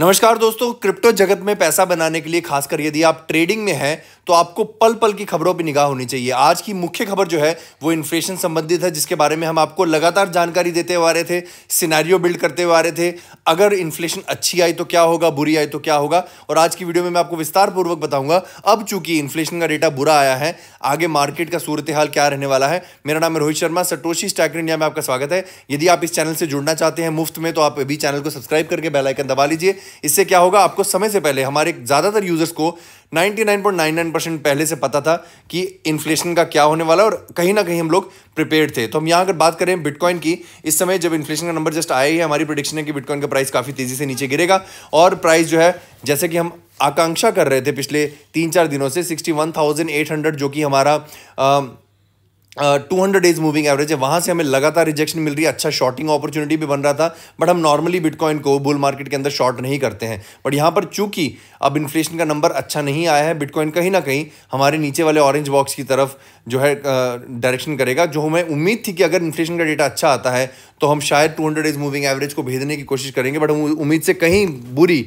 नमस्कार दोस्तों क्रिप्टो जगत में पैसा बनाने के लिए खासकर यदि आप ट्रेडिंग में हैं तो आपको पल पल की खबरों पर निगाह होनी चाहिए आज की मुख्य खबर जो है वो इन्फ्लेशन संबंधित है जिसके बारे में हम आपको लगातार जानकारी देते हुए आ रहे थे सिनेरियो बिल्ड करते हुए आ रहे थे अगर इन्फ्लेशन अच्छी आई तो क्या होगा बुरी आई तो क्या होगा और आज की वीडियो में मैं आपको विस्तारपूर्वक बताऊंगा अब चूंकि इन्फ्लेशन का डेटा बुरा आया है आगे मार्केट का सूरत हाल क्या रहने वाला है मेरा नाम Rohit Sharma Satoshi Stack India में आपका स्वागत है यदि आप इस चैनल से जुड़ना चाहते हैं मुफ्त में तो आप अभी चैनल को सब्सक्राइब करके बेलाइकन दबा लीजिए इससे क्या होगा आपको समय से पहले हमारे ज़्यादातर यूज़र्स को 99.99 परसेंट पहले से पता था कि इन्फ्लेशन का क्या होने वाला और कहीं ना कहीं हम लोग प्रिपेयर थे तो हम यहाँ अगर बात करें बिटकॉइन की इस समय जब इन्फ्लेशन का नंबर जस्ट आया ही हमारी प्रोडिक्शन है कि बिटकॉइन का प्राइस काफ़ी तेज़ी से नीचे गिरेगा और प्राइस जो है जैसे कि हम आकांक्षा कर रहे थे पिछले तीन चार दिनों से sixty one thousand eight hundred जो कि हमारा आ, two hundred days moving average है वहाँ से हमें लगातार रिजेक्शन मिल रही है अच्छा शॉर्टिंग अपॉर्चुनिटी भी बन रहा था बट हम नॉर्मली बिटकॉइन को बुल मार्केट के अंदर शॉर्ट नहीं करते हैं बट यहाँ पर चूंकि अब इन्फ्लेशन का नंबर अच्छा नहीं आया है बिटकॉइन कहीं ना कहीं हमारे नीचे वाले ऑरेंज बॉक्स की तरफ जो है डायरेक्शन करेगा जो हमें उम्मीद थी कि अगर इन्फ्लेशन का डेटा अच्छा आता है तो हम शायद 200 इज मूविंग एवरेज को भेजने की कोशिश करेंगे बट हम उम्मीद से कहीं बुरी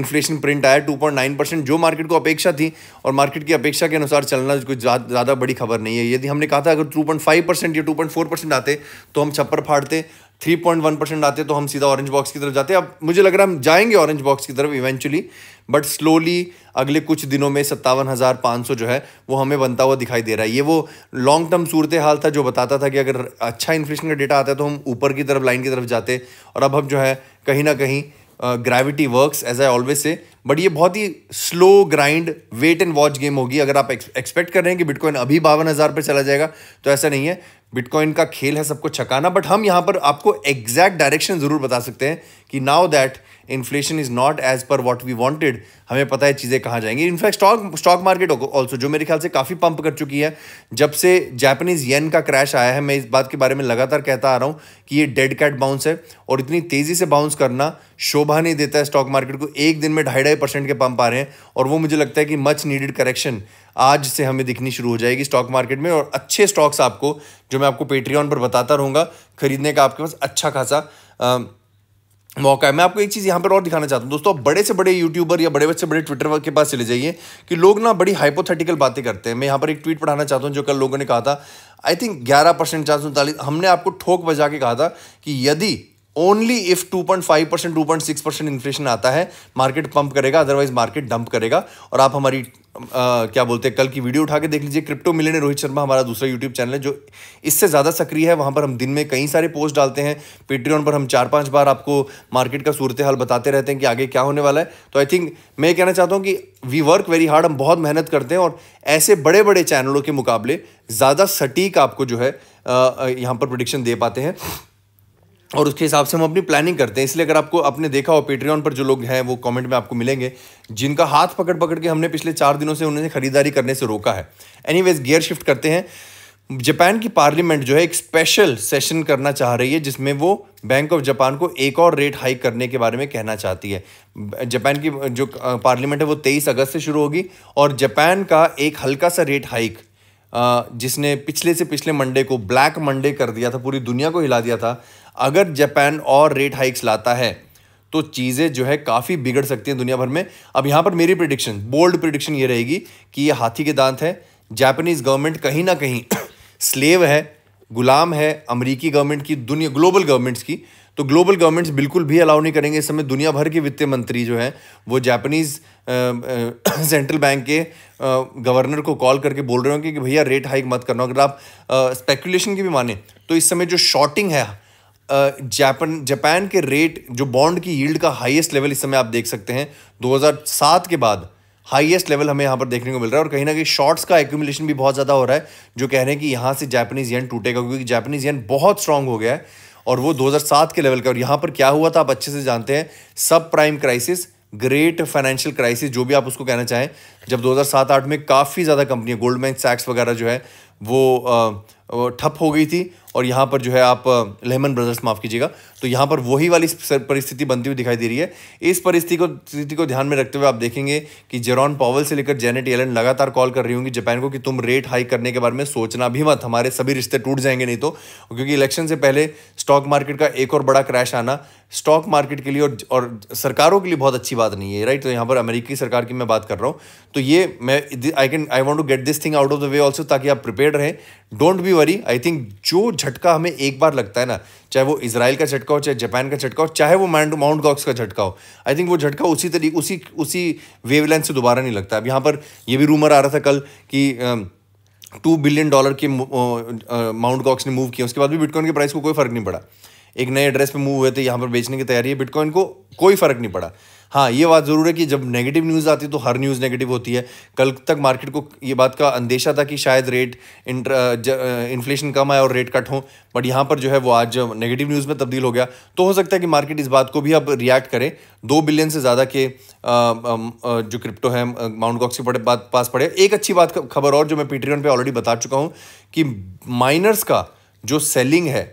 इन्फ्लेशन प्रिंट आया 2.9 परसेंट जो मार्केट को अपेक्षा थी और मार्केट की अपेक्षा के अनुसार चलना कुछ ज़्यादा बड़ी खबर नहीं है यदि हमने कहा था अगर टू परसेंट या टू परसेंट आते तो हम छप्पर फाड़ते थ्री पॉइंट वन परसेंट आते तो हम सीधा ऑरेंज बॉक्स की तरफ जाते अब मुझे लग रहा है हम जाएंगे ऑरेंज बॉक्स की तरफ इवेंचुअली बट स्लोली अगले कुछ दिनों में सत्तावन हज़ार पाँच सौ जो है वो हमें बनता हुआ दिखाई दे रहा है ये वो लॉन्ग टर्म सूरत हाल था जो बताता था कि अगर अच्छा इन्फ्लेशन का डेटा आता है तो हम ऊपर की तरफ लाइन की तरफ जाते और अब हम जो है कहीं ना कहीं gravity works as I always say but ये बहुत ही slow grind wait and watch game होगी अगर आप एक्सपेक्ट कर रहे हैं कि बिटकॉइन अभी बावन हज़ार पर चला जाएगा तो ऐसा नहीं है बिटकॉइन का खेल है सबको छकाना बट हम यहाँ पर आपको एग्जैक्ट डायरेक्शन ज़रूर बता सकते हैं कि now that inflation is not as per what we wanted हमें पता है चीज़ें कहाँ जाएंगी in fact stock stock market also जो मेरे ख्याल से काफ़ी पंप कर चुकी है जब से जापानीज़ येन का क्रैश आया है मैं इस बात के बारे में लगातार कहता आ रहा हूँ कि ये डेड कैट बाउंस है और इतनी तेज़ी से बाउंस करना शोभा नहीं देता है स्टॉक मार्केट को एक दिन में ढाई ढाई परसेंट के पंप आ रहे हैं और वो मुझे लगता है कि मच नीडेड करेक्शन आज से हमें दिखनी शुरू हो जाएगी स्टॉक मार्केट में और अच्छे स्टॉक्स आपको जो मैं आपको पेट्रियन पर बताता रहूँगा खरीदने का आपके पास अच्छा खासा मौका है मैं आपको एक चीज़ यहाँ पर और दिखाना चाहता हूँ दोस्तों आप बड़े से बड़े यूट्यूबर या बड़े से बड़े ट्विटर के पास चले जाइए कि लोग ना बड़ी हाइपोथेटिकल बातें करते हैं मैं यहाँ पर एक ट्वीट पढ़ाना चाहता हूँ जो कल लोगों ने कहा था आई थिंक ग्यारह परसेंट चार सौ उनतालीस हमने आपको ठोक बजा के कहा था कि यदि only if 2.5 percent two percent inflation आता है मार्केट पंप करेगा अदरवाइज मार्केट डंप करेगा और आप हमारी आ, क्या बोलते हैं कल की वीडियो उठा के देख लीजिए क्रिप्टो मिलने रोहित शर्मा हमारा दूसरा यूट्यूब चैनल है जो इससे ज़्यादा सक्रिय है वहाँ पर हम दिन में कई सारे पोस्ट डालते हैं पेट्रीऑन पर हम चार पांच बार आपको मार्केट का सूरत हाल बताते रहते हैं कि आगे क्या होने वाला है तो आई थिंक मैं कहना चाहता हूँ कि वी वर्क वेरी हार्ड हम बहुत मेहनत करते हैं और ऐसे बड़े बड़े चैनलों के मुकाबले ज़्यादा सटीक आपको जो है यहाँ पर प्रोडिक्शन दे पाते हैं और उसके हिसाब से हम अपनी प्लानिंग करते हैं इसलिए अगर आपको आपने देखा हो पेट्रियन पर जो लोग हैं वो कमेंट में आपको मिलेंगे जिनका हाथ पकड़ पकड़ के हमने पिछले चार दिनों से उन्हें खरीदारी करने से रोका है एनीवेज गियर शिफ्ट करते हैं जापान की पार्लियामेंट जो है एक स्पेशल सेशन करना चाह रही है जिसमें वो बैंक ऑफ जापान को एक और रेट हाइक करने के बारे में कहना चाहती है जापान की जो पार्लियामेंट है वो तेईस अगस्त से शुरू होगी और जापान का एक हल्का सा रेट हाइक जिसने पिछले से पिछले मंडे को ब्लैक मंडे कर दिया था पूरी दुनिया को हिला दिया था अगर जापान और रेट हाइक्स लाता है तो चीज़ें जो है काफ़ी बिगड़ सकती हैं दुनिया भर में अब यहाँ पर मेरी प्रिडिक्शन बोल्ड प्रिडिक्शन ये रहेगी कि ये हाथी के दांत है जापानीज़ गवर्नमेंट कहीं ना कहीं स्लेव है गुलाम है अमेरिकी गवर्नमेंट की दुनिया ग्लोबल गवर्नमेंट्स की तो ग्लोबल गवर्नमेंट्स बिल्कुल भी अलाउ नहीं करेंगे इस समय दुनिया भर के वित्त मंत्री जो हैं वो जापानीज़ सेंट्रल बैंक के गवर्नर को कॉल करके बोल रहे होंगे कि भैया रेट हाइक मत करना अगर आप स्पेकुलेशन की भी माने तो इस समय जो शॉर्टिंग है जापान जापान के रेट जो बॉन्ड की यील्ड का हाईएस्ट लेवल इस समय आप देख सकते हैं 2007 के बाद हाईएस्ट लेवल हमें यहाँ पर देखने को मिल रहा है और कहीं ना कहीं शॉर्ट्स का एक्यूमुलेशन भी बहुत ज़्यादा हो रहा है जो कह रहे हैं कि यहाँ से जापानीज येन टूटेगा क्योंकि जापानीज येन बहुत स्ट्रांग हो गया है और वो 2007 के लेवल का और यहाँ पर क्या हुआ था आप अच्छे से जानते हैं sub prime crisis great financial crisis जो भी आप उसको कहना चाहें जब 2007-8 में काफ़ी ज़्यादा कंपनियाँ गोल्डमैन सैक्स वगैरह जो है वो ठप हो गई थी और यहाँ पर जो है आप लेमन ब्रदर्स माफ़ कीजिएगा तो यहाँ पर वही वाली परिस्थिति बनती हुई दिखाई दे रही है इस परिस्थिति को स्थिति को ध्यान में रखते हुए आप देखेंगे कि जेरॉन पॉवल से लेकर जेनेट एलन लगातार कॉल कर रही होंगी जापान को कि तुम रेट हाई करने के बारे में सोचना भी मत हमारे सभी रिश्ते टूट जाएंगे नहीं तो क्योंकि इलेक्शन से पहले स्टॉक मार्केट का एक और बड़ा क्रैश आना स्टॉक मार्केट के लिए और, और सरकारों के लिए बहुत अच्छी बात नहीं है राइट तो यहाँ पर अमेरिकी सरकार की मैं बात कर रहा हूँ तो ये मैं I can I want to get this thing out of the way also ताकि आप प्रिपेयर प्रिपेयर रहें don't be worry I think जो झटका हमें एक बार लगता है ना चाहे वो इसराइल का झटका हो चाहे जापान का झटका हो चाहे वो माउंट माउंट गॉक्स का झटका हो आई थिंक वो झटका उसी तरीके उसी उसी वेवलेंथ से दोबारा नहीं लगता अब यहाँ पर ये भी रूमर आ रहा था कल कि टू बिलियन डॉलर के माउंट गॉक्स ने मूव किया उसके बाद भी बिटकॉइन के प्राइस को कोई फर्क नहीं पड़ा एक नए एड्रेस पे मूव हुए थे यहाँ पर बेचने की तैयारी है बिटकॉइन को कोई फ़र्क नहीं पड़ा हाँ ये बात ज़रूर है कि जब नेगेटिव न्यूज़ आती है तो हर न्यूज़ नेगेटिव होती है कल तक मार्केट को ये बात का अंदेशा था कि शायद रेट इन्फ्लेशन कम आए और रेट कट हो बट यहाँ पर जो है वो आज नेगेटिव न्यूज़ में तब्दील हो गया तो हो सकता है कि मार्केट इस बात को भी अब रिएक्ट करे दो बिलियन से ज़्यादा के जो क्रिप्टो है माउंट गॉक्स के बात पास पड़े एक अच्छी बात खबर और जो मैं पीटीएम पर ऑलरेडी बता चुका हूँ कि माइनर्स का जो सेलिंग है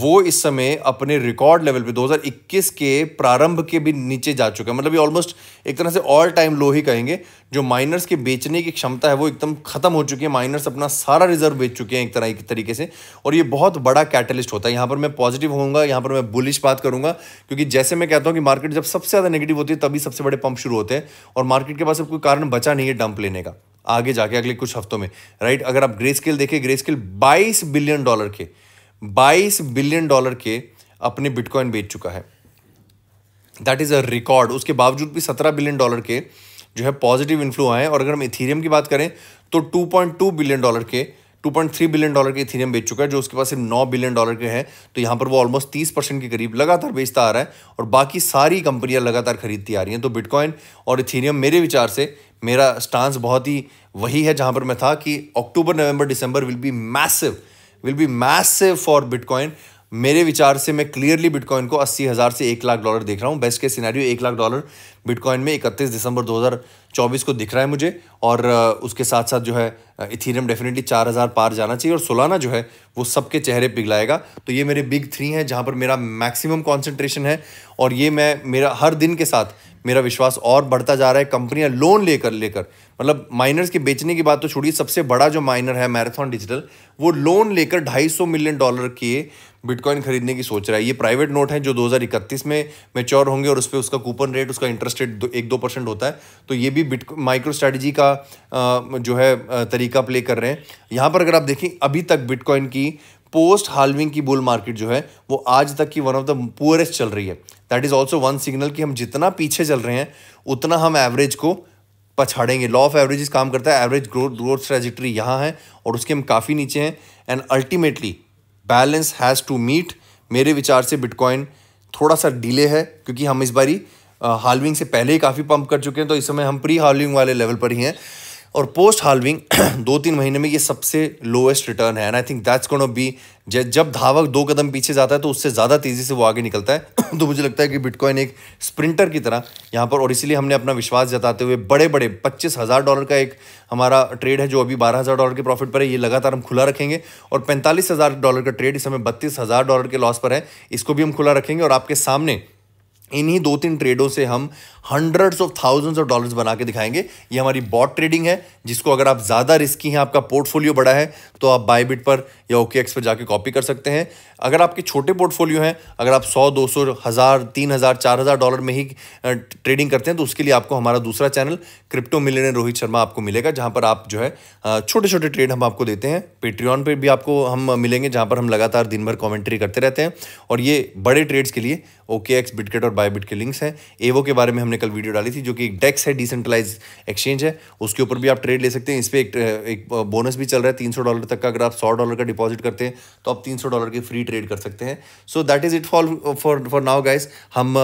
वो इस समय अपने रिकॉर्ड लेवल पे 2021 के प्रारंभ के भी नीचे जा चुके हैं मतलब ये ऑलमोस्ट एक तरह से ऑल टाइम लो ही कहेंगे जो माइनर्स के बेचने की क्षमता है वो एकदम खत्म हो चुकी है माइनर्स अपना सारा रिजर्व बेच चुके हैं एक तरह एक तरीके से और ये बहुत बड़ा कैटलिस्ट होता है यहाँ पर मैं पॉजिटिव होऊंगा यहाँ पर मैं बुलिश बात करूंगा क्योंकि जैसे मैं कहता हूँ कि मार्केट जब सबसे ज़्यादा नेगेटिव होती है तभी सबसे बड़े पंप शुरू होते हैं और मार्केट के पास अब कोई कारण बचा नहीं है डंप लेने का आगे जाके अगले कुछ हफ्तों में राइट अगर आप ग्रे स्केल देखें ग्रे स्केल बाईस बिलियन डॉलर के 22 बिलियन डॉलर के अपने बिटकॉइन बेच चुका है दैट इज़ अ रिकॉर्ड उसके बावजूद भी 17 बिलियन डॉलर के जो है पॉजिटिव इन्फ्लो आए और अगर हम इथीरियम की बात करें तो 2.2 बिलियन डॉलर के 2.3 बिलियन डॉलर के इथीरियम बेच चुका है जो उसके पास सिर्फ नौ बिलियन डॉलर के हैं तो यहाँ पर वो ऑलमोस्ट तीस परसेंट के करीब लगातार बेचता आ रहा है और बाकी सारी कंपनियाँ लगातार खरीदती आ रही हैं तो बिटकॉइन और इथीरियम मेरे विचार से मेरा स्टांस बहुत ही वही है जहाँ पर मैं था कि October November December will be massive will be massive for Bitcoin मेरे विचार से मैं क्लियरली बिटकॉइन को अस्सी हज़ार से एक लाख डॉलर देख रहा हूँ बेस्ट के सिनेरियो एक लाख डॉलर बिटकॉइन में इकतीस दिसंबर 2024 को दिख रहा है मुझे और उसके साथ साथ जो है इथीरियम डेफिनेटली चार हज़ार पार जाना चाहिए और सोलाना जो है वो सबके चेहरे पिघलाएगा तो ये मेरे बिग थ्री हैं जहाँ पर मेरा मैक्सिमम कॉन्सेंट्रेशन है और ये मैं मेरा हर दिन के साथ मेरा विश्वास और बढ़ता जा रहा है कंपनियां लोन लेकर लेकर मतलब माइनर्स के बेचने की बात तो छोड़िए सबसे बड़ा जो माइनर है मैराथन डिजिटल वो लोन लेकर 250 मिलियन डॉलर के बिटकॉइन खरीदने की सोच रहा है ये प्राइवेट नोट है जो 2031 में मेच्योर होंगे और उस पर उसका कूपन रेट उसका इंटरेस्ट रेट एक दो परसेंट होता है तो ये भी बिट माइक्रो स्ट्रैटेजी का जो है तरीका प्ले कर रहे हैं यहाँ पर अगर आप देखें अभी तक बिटकॉइन की पोस्ट हालविंग की बुल मार्केट जो है वो आज तक की वन ऑफ द पुअरेस्ट चल रही है that is also one signal कि हम जितना पीछे चल रहे हैं उतना हम एवरेज को पछाड़ेंगे लॉ ऑफ एवरेज काम करता है एवरेज ग्रोथ ग्रोथ ट्रेजिट्री यहाँ है और उसके हम काफ़ी नीचे हैं and ultimately balance has to meet मेरे विचार से बिटकॉइन थोड़ा सा डिले है क्योंकि हम इस बारी हालविंग से पहले ही काफ़ी पंप कर चुके हैं तो इस समय हम प्री हालविंग वाले लेवल पर ही हैं और पोस्ट हालविंग दो तीन महीने में ये सबसे लोएस्ट रिटर्न है and I think that's off be जब धावक दो कदम पीछे जाता है तो उससे ज़्यादा तेज़ी से वो आगे निकलता है तो मुझे लगता है कि बिटकॉइन एक स्प्रिंटर की तरह यहाँ पर और इसीलिए हमने अपना विश्वास जताते हुए बड़े बड़े पच्चीस हज़ार डॉलर का एक हमारा ट्रेड है जो अभी बारह हज़ार डॉलर के प्रॉफिट पर है ये लगातार हम खुला रखेंगे और पैंतालीस हज़ार डॉलर का ट्रेड इस समय बत्तीस हज़ार डॉलर के लॉस पर है इसको भी हम खुला रखेंगे और आपके सामने इन्हीं दो तीन ट्रेडों से हम hundreds of thousands of dollars बना के दिखाएंगे ये हमारी बॉट ट्रेडिंग है जिसको अगर आप ज़्यादा रिस्की हैं आपका पोर्टफोलियो बड़ा है तो आप बायबिट पर या ओके एक्स पर जाके कॉपी कर सकते हैं अगर आपके छोटे पोर्टफोलियो हैं अगर आप सौ दो सौ हज़ार तीन हज़ार चार हज़ार डॉलर में ही ट्रेडिंग करते हैं तो उसके लिए आपको हमारा दूसरा channel crypto million Rohit Sharma आपको मिलेगा जहाँ पर आप जो है छोटे छोटे ट्रेड हम आपको देते हैं पेट्रीऑन पर भी आपको हम मिलेंगे जहाँ पर हम लगातार दिन भर कॉमेंट्री करते रहते हैं और ये बड़े ट्रेड्स के लिए ओके एक्स बिटकेट और बायबिट के लिंक्स हैं एवो के बारे में हमने कल वीडियो डाली थी जो कि एक डेक्स है डिसेंट्रलाइज एक्सचेंज है उसके ऊपर भी आप ट्रेड ले सकते हैं इस पर एक, एक बोनस भी चल रहा है तीन डॉलर तक का अगर आप सौ डॉलर का डिपॉजिट डिपॉजिट करते हैं तो आप तीन सौ डॉलर की फ्री ट्रेड कर सकते हैं so that is it for for for now guys हम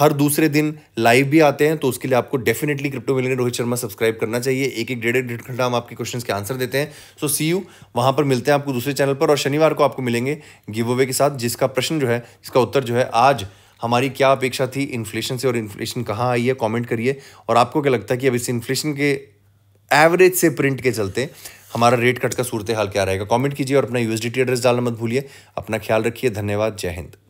हर दूसरे दिन लाइव भी आते हैं तो उसके लिए आपको डेफिनेटली क्रिप्टो मिलेंगे रोहित शर्मा सब्सक्राइब करना चाहिए एक एक डेढ़ डेढ़ घंटा हम आपके क्वेश्चन के आंसर देते हैं सो सी यू वहाँ पर मिलते हैं आपको दूसरे चैनल पर और शनिवार को आपको मिलेंगे गिव अवे के साथ जिसका प्रश्न जो है इसका उत्तर जो है आज हमारी क्या अपेक्षा थी इन्फ्लेशन से और इन्फ्लेशन कहाँ आई है कमेंट करिए और आपको क्या लगता है कि अब इस इन्फ्लेशन के एवरेज से प्रिंट के चलते हमारा रेट कट का सूरत हाल क्या रहेगा कमेंट कीजिए और अपना यूएसडीटी एड्रेस डालना मत भूलिए अपना ख्याल रखिए धन्यवाद जय हिंद